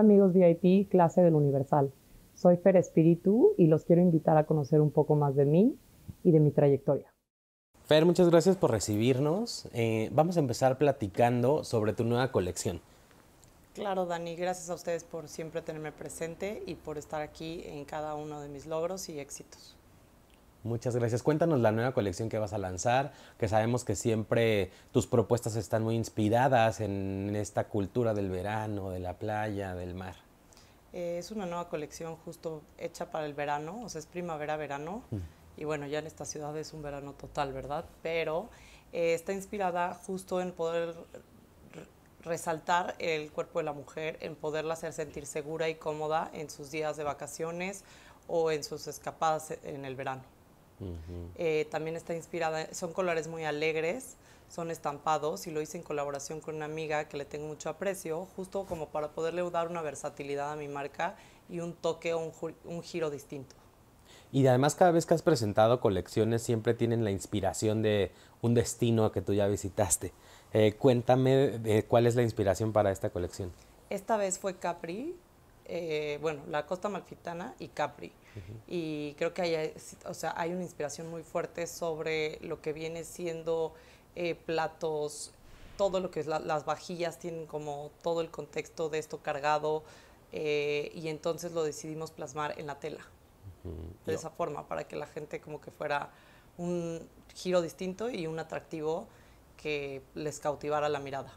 amigos VIP, clase del Universal. Soy Fer Espíritu y los quiero invitar a conocer un poco más de mí y de mi trayectoria. Fer, muchas gracias por recibirnos. Eh, vamos a empezar platicando sobre tu nueva colección. Claro, Dani, gracias a ustedes por siempre tenerme presente y por estar aquí en cada uno de mis logros y éxitos. Muchas gracias. Cuéntanos la nueva colección que vas a lanzar, que sabemos que siempre tus propuestas están muy inspiradas en esta cultura del verano, de la playa, del mar. Eh, es una nueva colección justo hecha para el verano, o sea, es primavera-verano. Mm. Y bueno, ya en esta ciudad es un verano total, ¿verdad? Pero eh, está inspirada justo en poder resaltar el cuerpo de la mujer, en poderla hacer sentir segura y cómoda en sus días de vacaciones o en sus escapadas en el verano. Eh, también está inspirada, son colores muy alegres, son estampados y lo hice en colaboración con una amiga que le tengo mucho aprecio, justo como para poderle dar una versatilidad a mi marca y un toque o un, giro distinto. Y además cada vez que has presentado colecciones siempre tienen la inspiración de un destino que tú ya visitaste. Eh, cuéntame cuál es la inspiración para esta colección. Esta vez fue Capri, eh, bueno, la Costa Malfitana y Capri. Y creo que hay, eh, o sea, hay una inspiración muy fuerte sobre lo que viene siendo eh, platos, todo lo que es las vajillas tienen como todo el contexto de esto cargado eh, y entonces lo decidimos plasmar en la tela de esa forma para que la gente como que fuera un giro distinto y un atractivo que les cautivara la mirada.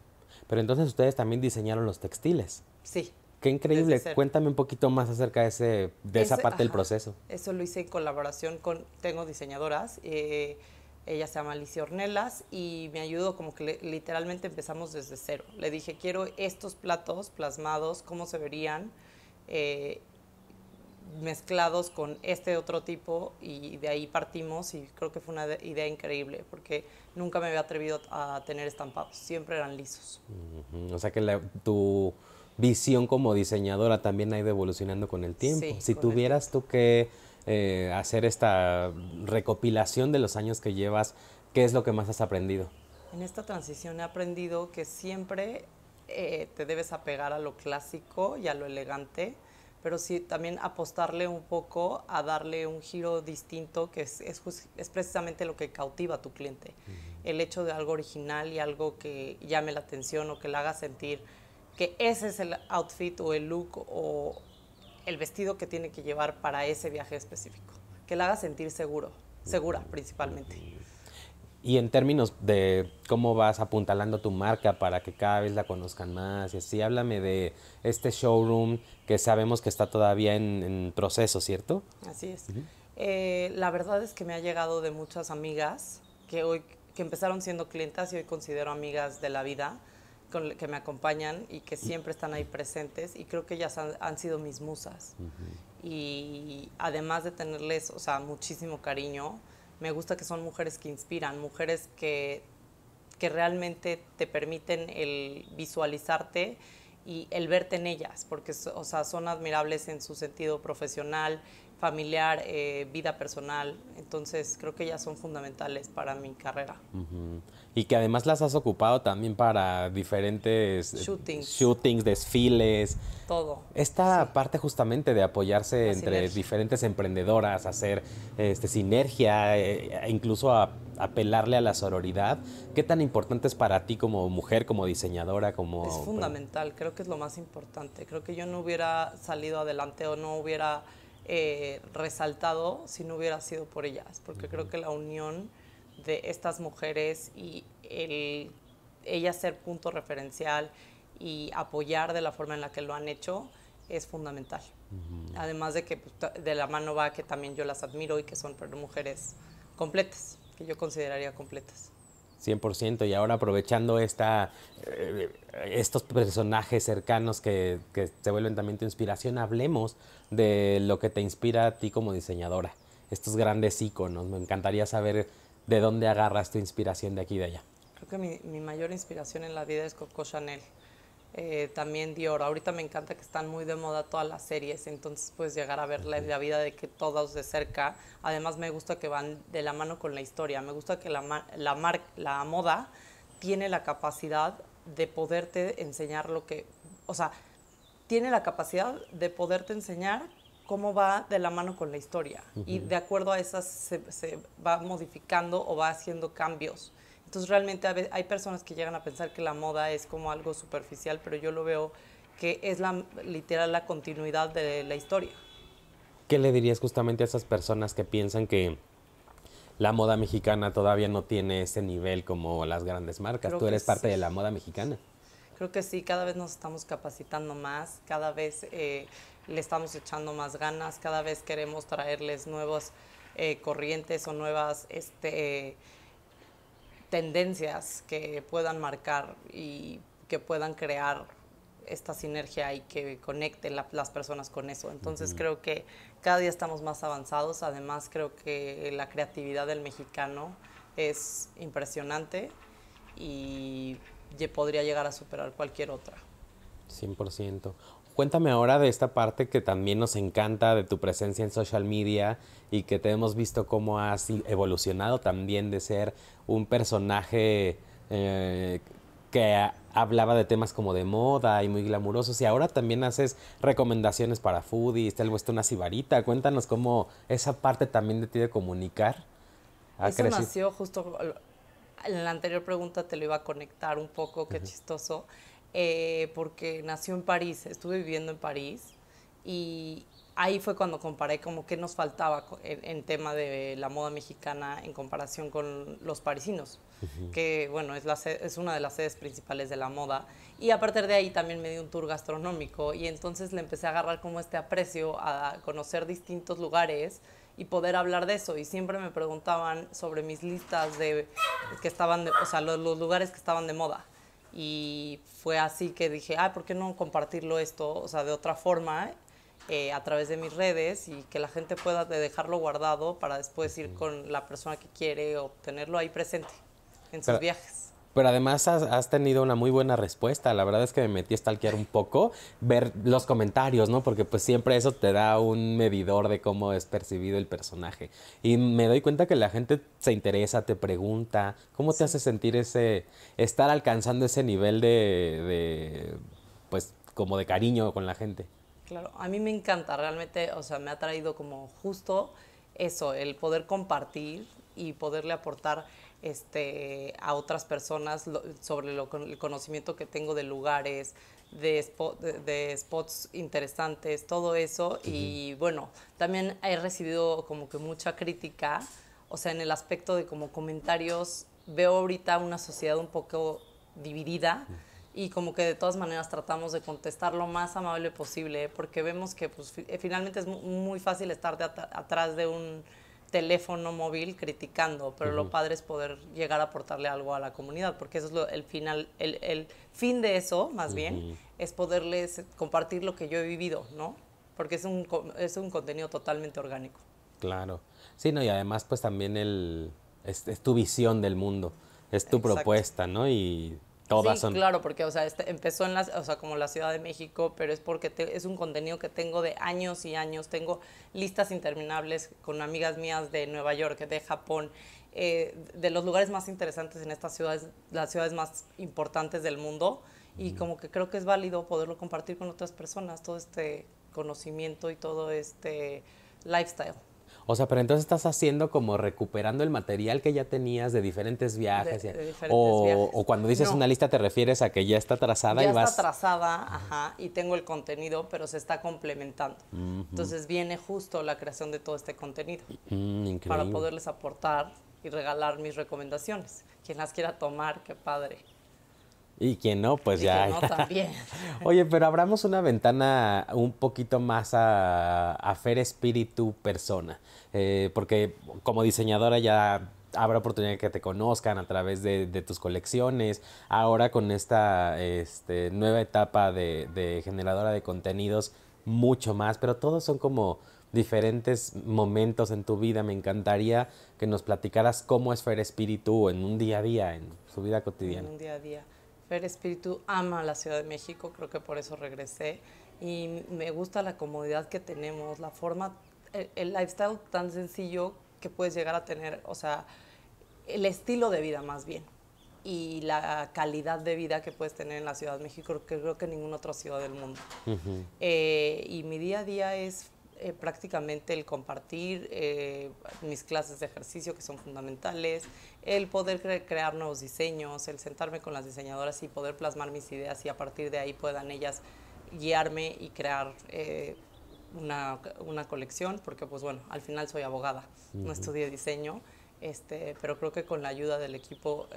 Pero entonces ustedes también diseñaron los textiles. Sí, Qué increíble. Cuéntame un poquito más acerca de, ese, esa parte del proceso. Eso lo hice en colaboración con, tengo diseñadoras, eh, ella se llama Alicia Ornelas y me ayudó como que literalmente empezamos desde cero. Le dije, quiero estos platos plasmados, cómo se verían, eh, mezclados con este otro tipo y de ahí partimos y creo que fue una idea increíble porque nunca me había atrevido a tener estampados, siempre eran lisos. O sea que tú visión como diseñadora también ha ido evolucionando con el tiempo. si tuvieras tú que eh, hacer esta recopilación de los años que llevas, ¿qué es lo que más has aprendido? En esta transición he aprendido que siempre eh, te debes apegar a lo clásico y a lo elegante, pero sí también apostarle un poco a darle un giro distinto, que es, precisamente lo que cautiva a tu cliente. El hecho de algo original y algo que llame la atención o que la haga sentir que ese es el outfit o el look o el vestido que tiene que llevar para ese viaje específico, que la haga sentir seguro, segura principalmente. Y en términos de cómo vas apuntalando tu marca para que cada vez la conozcan más y así, háblame de este showroom que sabemos que está todavía en, proceso, ¿cierto? Así es. Eh, la verdad es que me ha llegado de muchas amigas que hoy que empezaron siendo clientas y hoy considero amigas de la vida, que me acompañan y que siempre están ahí presentes y creo que ellas han, sido mis musas. Y además de tenerles, o sea, muchísimo cariño, me gusta que son mujeres que inspiran, mujeres que, que realmente te permiten el visualizarte y el verte en ellas, porque o sea, son admirables en su sentido profesional, familiar, eh, vida personal. Entonces creo que ya son fundamentales para mi carrera. Y que además las has ocupado también para diferentes eh, shootings, shootings desfiles. Todo. Esta parte justamente de apoyarse entre diferentes emprendedoras, hacer este, sinergia, eh, incluso apelarle a la sororidad. ¿Qué tan importante es para ti como mujer, como diseñadora? Como, es fundamental, creo que es lo más importante. Creo que yo no hubiera salido adelante o no hubiera eh, resaltado si no hubiera sido por ellas, porque creo que la unión de estas mujeres y el, ellas ser punto referencial y apoyar de la forma en la que lo han hecho es fundamental. Además de que pues, de la mano va que también yo las admiro y que son mujeres completas, que yo consideraría completas. 100%, y ahora aprovechando esta, eh, estos personajes cercanos que, se vuelven también tu inspiración, hablemos de lo que te inspira a ti como diseñadora, estos grandes iconos Me encantaría saber de dónde agarras tu inspiración de aquí y de allá. Creo que mi, mi mayor inspiración en la vida es Coco Chanel. Eh, también Dior. Ahorita me encanta que están muy de moda todas las series, entonces puedes llegar a ver la, vida de que todos de cerca. Además me gusta que van de la mano con la historia, me gusta que la, la, la moda tiene la capacidad de poderte enseñar lo que, o sea, tiene la capacidad de poderte enseñar cómo va de la mano con la historia y de acuerdo a esas se va modificando o va haciendo cambios. Entonces realmente hay personas que llegan a pensar que la moda es como algo superficial, pero yo lo veo que es la literal la continuidad de la historia. ¿Qué le dirías justamente a esas personas que piensan que la moda mexicana todavía no tiene ese nivel como las grandes marcas? Tú eres parte de la moda mexicana. Creo que sí, cada vez nos estamos capacitando más, cada vez eh, le estamos echando más ganas, cada vez queremos traerles nuevas eh, corrientes o nuevas... Este, tendencias que puedan marcar y que puedan crear esta sinergia y que conecten las personas con eso. Entonces creo que cada día estamos más avanzados, además creo que la creatividad del mexicano es impresionante y podría llegar a superar cualquier otra. 100%. Cuéntame ahora de esta parte que también nos encanta de tu presencia en social media y que te hemos visto cómo has evolucionado también de ser un personaje eh, que hablaba de temas como de moda y muy glamurosos y ahora también haces recomendaciones para foodies, te vuestro una cibarita Cuéntanos cómo esa parte también de ti de comunicar Eso nació justo en la anterior pregunta te lo iba a conectar un poco, qué chistoso eh, porque nació en París, estuve viviendo en París y ahí fue cuando comparé como qué nos faltaba en, tema de la moda mexicana en comparación con los parisinos, que bueno, es, es una de las sedes principales de la moda. Y a partir de ahí también me di un tour gastronómico y entonces le empecé a agarrar como este aprecio a conocer distintos lugares y poder hablar de eso. Y siempre me preguntaban sobre mis listas de que estaban, o sea, los lugares que estaban de moda. Y fue así que dije, ah, ¿por qué no compartirlo esto? O sea, de otra forma, eh, a través de mis redes y que la gente pueda dejarlo guardado para después ir con la persona que quiere obtenerlo ahí presente en sus viajes pero además has, tenido una muy buena respuesta. La verdad es que me metí a stalkear un poco, ver los comentarios, ¿no? Porque pues siempre eso te da un medidor de cómo es percibido el personaje. Y me doy cuenta que la gente se interesa, te pregunta, ¿cómo te hace sentir ese, estar alcanzando ese nivel de, de, pues, como de cariño con la gente? Claro, a mí me encanta, realmente, o sea, me ha traído como justo eso, el poder compartir y poderle aportar este, a otras personas sobre lo, el conocimiento que tengo de lugares, de, de, spots interesantes, todo eso. Y bueno, también he recibido como que mucha crítica, o sea, en el aspecto de como comentarios, veo ahorita una sociedad un poco dividida. Y como que de todas maneras tratamos de contestar lo más amable posible, porque vemos que pues, eh, finalmente es muy fácil estar detrás atrás de un, teléfono móvil criticando, pero lo padre es poder llegar a aportarle algo a la comunidad, porque eso es el final, el, fin de eso, más bien, es poderles compartir lo que yo he vivido, ¿no? Porque es un, es un contenido totalmente orgánico. Claro. Sí, no, y además pues también el, es, tu visión del mundo, es tu propuesta, ¿no? Y sí, claro, porque, o sea, este, empezó en las, o sea, como la Ciudad de México, pero es porque es un contenido que tengo de años y años. Tengo listas interminables con amigas mías de Nueva York, de Japón, eh, de los lugares más interesantes en estas ciudades, las ciudades más importantes del mundo. Y como que creo que es válido poderlo compartir con otras personas, todo este conocimiento y todo este lifestyle. O sea, pero entonces estás haciendo como recuperando el material que ya tenías de diferentes viajes. o, o, cuando dices una lista te refieres a que ya está trazada ya y vas... Ya está trazada, ajá, y tengo el contenido, pero se está complementando. Entonces viene justo la creación de todo este contenido mm, para poderles aportar y regalar mis recomendaciones. Quien las quiera tomar, qué padre. Y quien no, pues ya. Quien no, también. Oye, pero abramos una ventana un poquito más a, a Fer Espíritu persona, eh, porque como diseñadora ya habrá oportunidad que te conozcan a través de, tus colecciones. Ahora con esta este, nueva etapa de, generadora de contenidos, mucho más, pero todos son como diferentes momentos en tu vida. Me encantaría que nos platicaras cómo es Fer Espíritu en un día a día, en su vida cotidiana. En un día a día. Espíritu ama la Ciudad de México, creo que por eso regresé y me gusta la comodidad que tenemos, la forma, el, lifestyle tan sencillo que puedes llegar a tener, o sea, el estilo de vida más bien y la calidad de vida que puedes tener en la Ciudad de México, que creo que ninguna otra ciudad del mundo. Eh, y mi día a día es eh, prácticamente el compartir eh, mis clases de ejercicio que son fundamentales, el poder crear nuevos diseños, el sentarme con las diseñadoras y poder plasmar mis ideas y a partir de ahí puedan ellas guiarme y crear eh, una, colección, porque pues bueno, al final soy abogada, no estudié diseño, este, pero creo que con la ayuda del equipo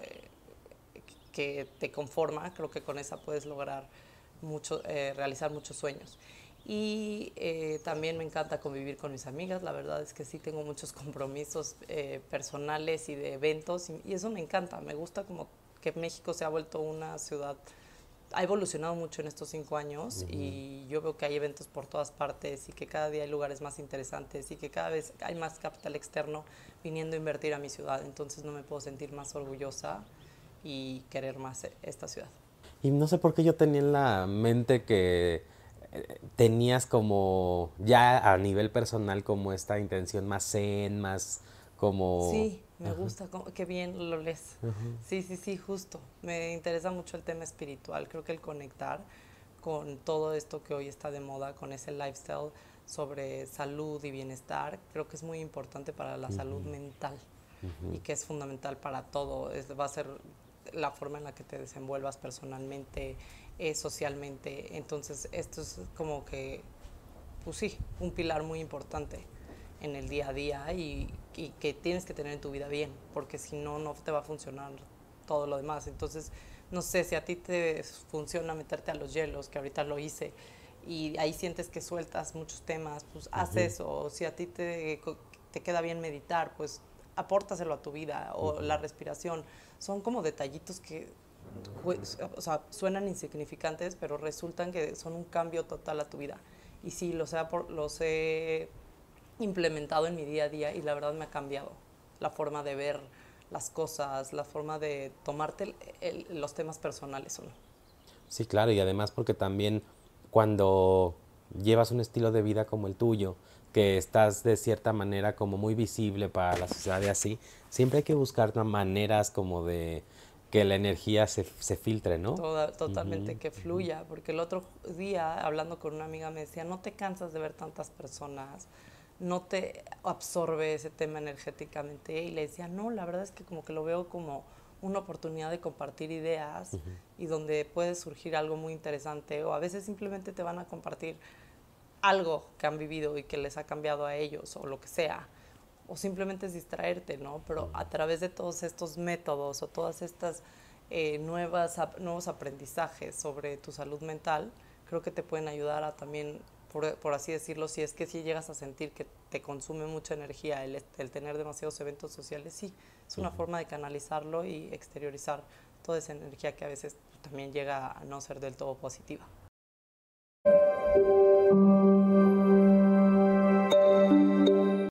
que te conforma, creo que con esa puedes lograr mucho, realizar muchos sueños y eh, también me encanta convivir con mis amigas. La verdad es que sí tengo muchos compromisos eh, personales y de eventos y, eso me encanta. Me gusta como que México se ha vuelto una ciudad, ha evolucionado mucho en estos cinco años y yo veo que hay eventos por todas partes y que cada día hay lugares más interesantes y que cada vez hay más capital externo viniendo a invertir a mi ciudad. Entonces no me puedo sentir más orgullosa y querer más esta ciudad. Y no sé por qué yo tenía en la mente que tenías como ya a nivel personal como esta intención más zen, más como... Sí, me gusta, que qué bien lo lees. Sí, sí, sí, justo. Me interesa mucho el tema espiritual. Creo que el conectar con todo esto que hoy está de moda, con ese lifestyle sobre salud y bienestar, creo que es muy importante para la salud mental y que es fundamental para todo. va a ser la forma en la que te desenvuelvas personalmente, eh, socialmente. Entonces, esto es como que, pues sí, un pilar muy importante en el día a día y, que tienes que tener en tu vida bien, porque si no, no te va a funcionar todo lo demás. Entonces, no sé si a ti te funciona meterte a los hielos, que ahorita lo hice, y ahí sientes que sueltas muchos temas, pues haz eso, o si a ti te, te queda bien meditar, pues apórtaselo a tu vida, o la respiración. Son como detallitos que o sea, suenan insignificantes, pero resultan que son un cambio total a tu vida. Y sí, los he, los he implementado en mi día a día y la verdad me ha cambiado la forma de ver las cosas, la forma de tomarte los temas personales o Sí, claro, y además porque también cuando llevas un estilo de vida como el tuyo, que estás de cierta manera como muy visible para la sociedad y así, siempre hay que buscar maneras como de que la energía se, filtre, ¿no? totalmente, que fluya, porque el otro día hablando con una amiga me decía, no te cansas de ver tantas personas, no te absorbe ese tema energéticamente. Y le decía, no, la verdad es que como que lo veo como una oportunidad de compartir ideas y donde puede surgir algo muy interesante o a veces simplemente te van a compartir algo que han vivido y que les ha cambiado a ellos o lo que sea o simplemente es distraerte, ¿no? Pero a través de todos estos métodos o todas estas eh, nuevas, nuevos aprendizajes sobre tu salud mental, creo que te pueden ayudar a también, por, así decirlo, si es que si llegas a sentir que te consume mucha energía el, tener demasiados eventos sociales, sí, es una forma de canalizarlo y exteriorizar toda esa energía que a veces también llega a no ser del todo positiva.